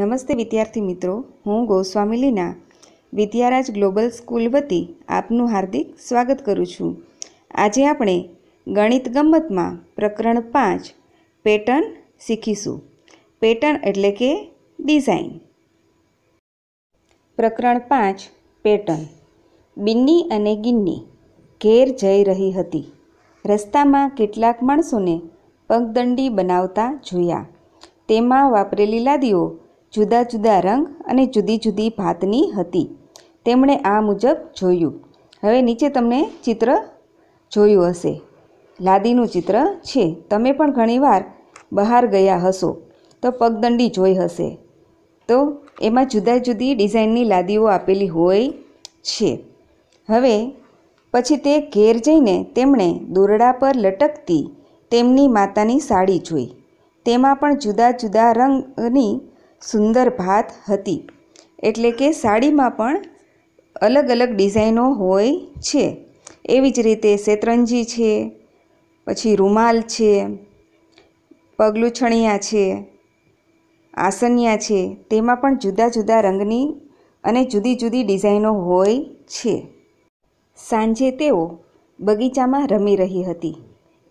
નમસ્તે વિદ્યાર્થી મિત્રો હું ગોસ્વામી લીના વિદ્યારાજ ગ્લોબલ સ્કૂલ વતી આપનું હાર્દિક સ્વાગત કરું છું આજે આપણે ગણિત ગમતમાં પ્રકરણ પાંચ પેટર્ન શીખીશું પેટર્ન એટલે કે ડિઝાઇન પ્રકરણ પાંચ પેટર્ન બિન્ની અને ગિન્ની ઘેર જઈ રહી હતી રસ્તામાં કેટલાક માણસોને પગદંડી બનાવતા જોયા તેમાં વાપરેલી લાદીઓ જુદા જુદા રંગ અને જુદી જુદી ભાતની હતી તેમણે આ મુજબ જોયું હવે નીચે તમને ચિત્ર જોયું હશે લાદીનું ચિત્ર છે તમે પણ ઘણીવાર બહાર ગયા હશો તો પગદંડી જોઈ હશે તો એમાં જુદા જુદી ડિઝાઇનની લાદીઓ આપેલી હોય છે હવે પછી તે ઘેર જઈને તેમણે દોરડા પર લટકતી તેમની માતાની સાડી જોઈ તેમાં પણ જુદા જુદા રંગની સુંદર ભાત હતી એટલે કે સાડીમાં પણ અલગ અલગ ડિઝાઇનો હોય છે એવી જ રીતે શેતરંજી છે પછી રૂમાલ છે પગલુછણિયા છે આસનિયા છે તેમાં પણ જુદા જુદા રંગની અને જુદી જુદી ડિઝાઇનો હોય છે સાંજે તેઓ બગીચામાં રમી રહી હતી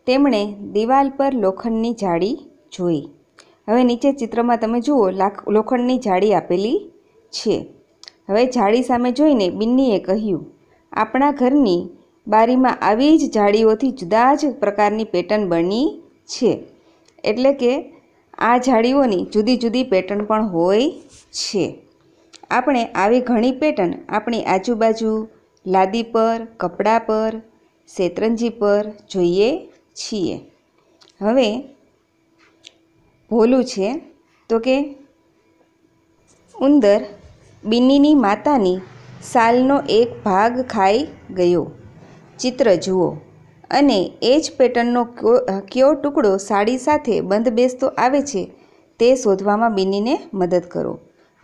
તેમણે દિવાલ પર લોખંડની જાળી જોઈ હવે નીચે ચિત્રમાં તમે જુઓ લાખ લોખંડની જાળી આપેલી છે હવે જાળી સામે જોઈને બિન્નીએ કહ્યું આપણા ઘરની બારીમાં આવી જ જાળીઓથી જુદા જ પ્રકારની પેટર્ન બની છે એટલે કે આ જાળીઓની જુદી જુદી પેટર્ન પણ હોય છે આપણે આવી ઘણી પેટર્ન આપણી આજુબાજુ લાદી પર કપડાં પર શેતરંજી પર જોઈએ છીએ હવે ભોલું છે તો કે ઉંદર બિન્નીની માતાની સાલનો એક ભાગ ખાઈ ગયો ચિત્ર જુઓ અને એ જ પેટર્નનો કયો ટુકડો સાડી સાથે બંધ બેસતો આવે છે તે શોધવામાં બિન્નીને મદદ કરો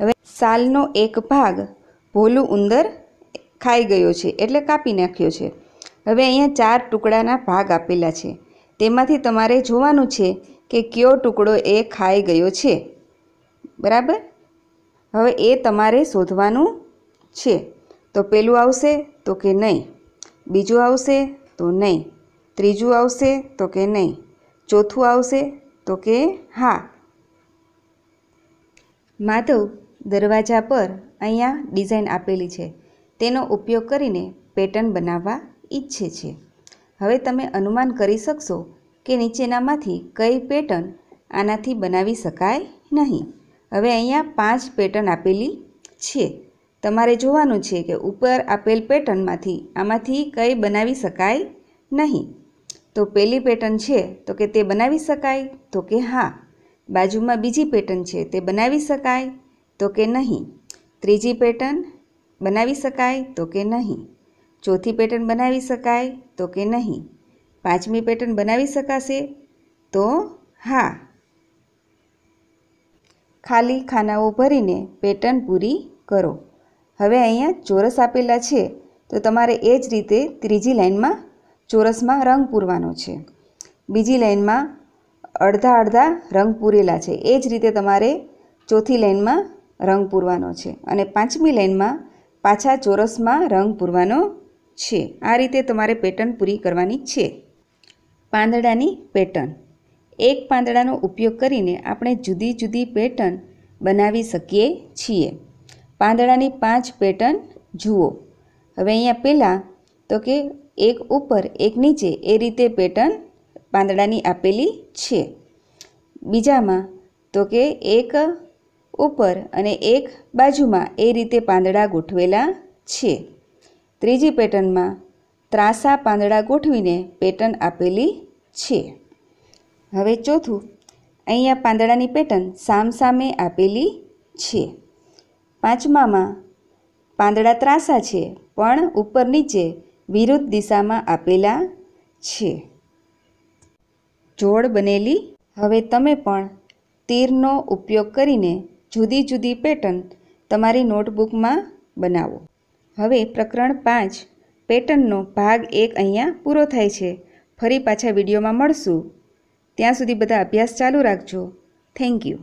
હવે સાલનો એક ભાગ ભોલું ઉંદર ખાઈ ગયો છે એટલે કાપી નાખ્યો છે હવે અહીંયા ચાર ટુકડાના ભાગ આપેલા છે તેમાંથી તમારે જોવાનું છે કે કયો ટુકડો એ ખાઈ ગયો છે બરાબર હવે એ તમારે શોધવાનું છે તો પેલું આવશે તો કે નહીં બીજું આવશે તો નહીં ત્રીજું આવશે તો કે નહીં ચોથું આવશે તો કે હા માધવ દરવાજા પર અહીંયા ડિઝાઇન આપેલી છે તેનો ઉપયોગ કરીને પેટર્ન બનાવવા ઈચ્છે છે હવે તમે અનુમાન કરી શકશો કે નીચેનામાંથી કઈ પેટર્ન આનાથી બનાવી શકાય નહીં હવે અહીંયા પાંચ પેટર્ન આપેલી છે તમારે જોવાનું છે કે ઉપર આપેલ પેટર્નમાંથી આમાંથી કંઈ બનાવી શકાય નહીં તો પહેલી પેટર્ન છે તો કે તે બનાવી શકાય તો કે હા બાજુમાં બીજી પેટર્ન છે તે બનાવી શકાય તો કે નહીં ત્રીજી પેટર્ન બનાવી શકાય તો કે નહીં ચોથી પેટર્ન બનાવી શકાય તો કે નહીં પાંચમી પેટર્ન બનાવી શકાશે તો હા ખાલી ખાનાઓ ભરીને પેટર્ન પૂરી કરો હવે અહીંયા ચોરસ આપેલા છે તો તમારે એ જ રીતે ત્રીજી લાઇનમાં ચોરસમાં રંગ પૂરવાનો છે બીજી લાઇનમાં અડધા અડધા રંગ પૂરેલા છે એ જ રીતે તમારે ચોથી લાઇનમાં રંગ પૂરવાનો છે અને પાંચમી લાઇનમાં પાછા ચોરસમાં રંગ પૂરવાનો છે આ રીતે તમારે પેટર્ન પૂરી કરવાની છે પાંદડાની પેટર્ન એક પાંદડાનો ઉપયોગ કરીને આપણે જુદી જુદી પેટર્ન બનાવી શકીએ છીએ પાંદડાની પાંચ પેટર્ન જુઓ હવે અહીંયા પહેલાં તો કે એક ઉપર એક નીચે એ રીતે પેટર્ન પાંદડાની આપેલી છે બીજામાં તો કે એક ઉપર અને એક બાજુમાં એ રીતે પાંદડા ગોઠવેલા છે ત્રીજી પેટર્નમાં ત્રાસા પાંદડા ગોઠવીને પેટર્ન આપેલી છે હવે ચોથું અહીંયા પાંદડાની પેટર્ન સામસામે આપેલી છે પાંચમામાં પાંદડા ત્રાસા છે પણ ઉપર નીચે વિરુદ્ધ દિશામાં આપેલા છે જોડ બનેલી હવે તમે પણ તીરનો ઉપયોગ કરીને જુદી જુદી પેટર્ન તમારી નોટબુકમાં બનાવો હવે પ્રકરણ પાંચ પેટર્નનો ભાગ એક અહીંયા પૂરો થાય છે ફરી પાછા વિડીયોમાં મળશું ત્યાં સુધી બધા અભ્યાસ ચાલુ રાખજો થેન્ક યુ